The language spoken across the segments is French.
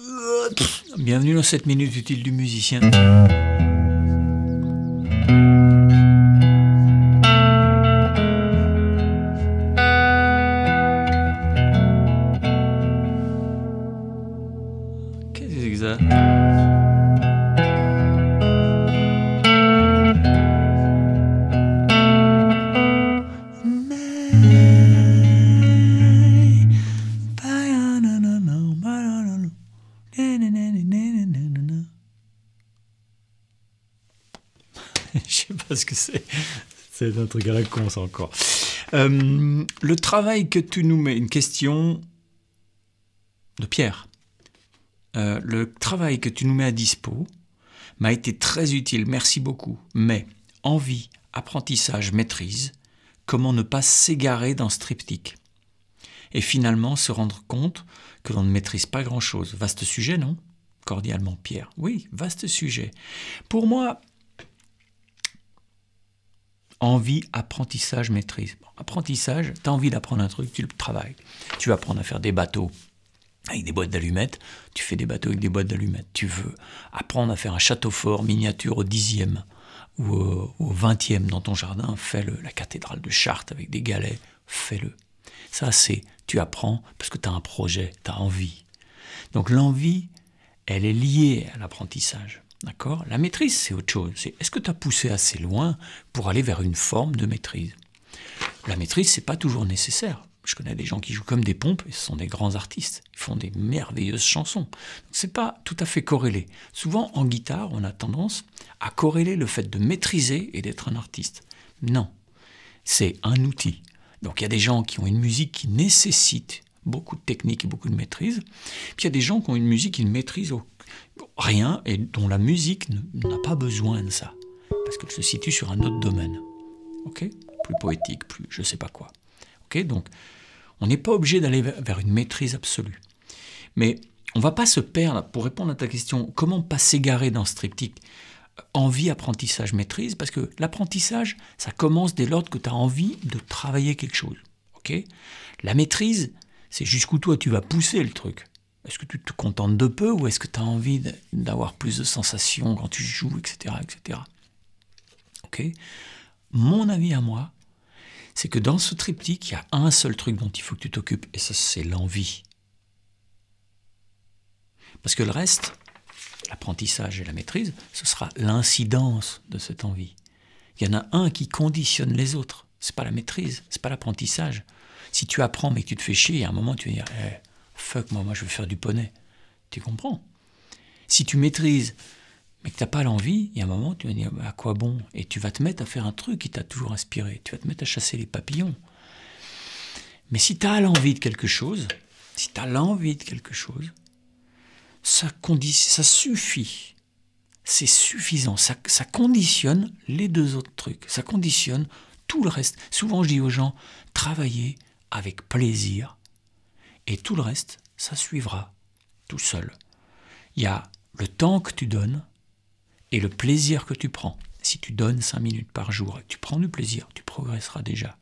Euh, Bienvenue dans cette minute utile du musicien. je sais pas ce que c'est. C'est un truc à la con, ça encore. Euh, le travail que tu nous mets, une question de Pierre. Euh, le travail que tu nous mets à dispo m'a été très utile, merci beaucoup. Mais envie, apprentissage, maîtrise, comment ne pas s'égarer dans ce triptyque Et finalement se rendre compte que l'on ne maîtrise pas grand-chose. Vaste sujet, non Cordialement, Pierre. Oui, vaste sujet. Pour moi, envie, apprentissage, maîtrise. apprentissage, tu as envie d'apprendre un truc, tu le travailles. Tu vas apprendre à faire des bateaux avec des boîtes d'allumettes, tu fais des bateaux avec des boîtes d'allumettes. Tu veux apprendre à faire un château fort miniature au dixième ou au, au vingtième dans ton jardin, fais-le. La cathédrale de Chartres avec des galets, fais-le. Ça, c'est tu apprends parce que tu as un projet, tu as envie. Donc l'envie, elle est liée à l'apprentissage. D'accord La maîtrise, c'est autre chose. est-ce que tu as poussé assez loin pour aller vers une forme de maîtrise La maîtrise, c'est pas toujours nécessaire. Je connais des gens qui jouent comme des pompes et ce sont des grands artistes. Ils font des merveilleuses chansons. C'est pas tout à fait corrélé. Souvent, en guitare, on a tendance à corréler le fait de maîtriser et d'être un artiste. Non. C'est un outil. Donc il y a des gens qui ont une musique qui nécessite beaucoup de technique et beaucoup de maîtrise. Puis il y a des gens qui ont une musique qu'ils maîtrisent au rien et dont la musique n'a pas besoin de ça, parce qu'elle se situe sur un autre domaine, ok Plus poétique, plus je sais pas quoi, ok Donc, on n'est pas obligé d'aller vers une maîtrise absolue, mais on va pas se perdre. Pour répondre à ta question, comment pas s'égarer dans ce triptyque euh, Envie, apprentissage, maîtrise, parce que l'apprentissage, ça commence dès lors que tu as envie de travailler quelque chose, ok La maîtrise, c'est jusqu'où toi tu vas pousser le truc. Est-ce que tu te contentes de peu ou est-ce que tu as envie d'avoir plus de sensations quand tu joues, etc. etc. Ok Mon avis à moi, c'est que dans ce triptyque, il y a un seul truc dont il faut que tu t'occupes, et ça, c'est l'envie. Parce que le reste, l'apprentissage et la maîtrise, ce sera l'incidence de cette envie. Il y en a un qui conditionne les autres. C'est pas la maîtrise, c'est pas l'apprentissage. Si tu apprends mais que tu te fais chier, à un moment tu vas dire eh, fuck, moi, je veux faire du poney. Tu comprends Si tu maîtrises, mais que tu n'as pas l'envie, il y a un moment, tu vas dire, bah, à quoi bon Et tu vas te mettre à faire un truc qui t'a toujours inspiré. Tu vas te mettre à chasser les papillons. Mais si tu as l'envie de quelque chose, si tu as l'envie de quelque chose, ça, ça suffit. C'est suffisant. Ça, ça conditionne les deux autres trucs. Ça conditionne tout le reste. Souvent, je dis aux gens, travaillez avec plaisir et tout le reste, ça suivra tout seul. Il y a le temps que tu donnes et le plaisir que tu prends. Si tu donnes 5 minutes par jour et que tu prends du plaisir, tu progresseras déjà,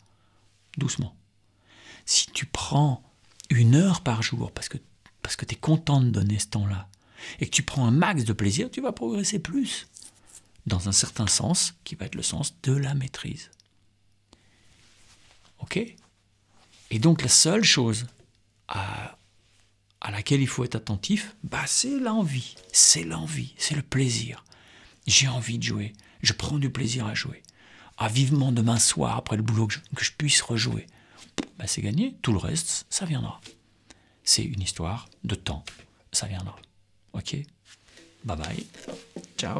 doucement. Si tu prends une heure par jour parce que, parce que tu es content de donner ce temps-là et que tu prends un max de plaisir, tu vas progresser plus, dans un certain sens qui va être le sens de la maîtrise. Ok Et donc la seule chose à, à laquelle il faut être attentif, bah c'est l'envie, c'est l'envie, c'est le plaisir. J'ai envie de jouer, je prends du plaisir à jouer. À vivement demain soir, après le boulot, que je, puisse rejouer. Bah c'est gagné, tout le reste, ça viendra. C'est une histoire de temps, ça viendra. Ok Bye bye, ciao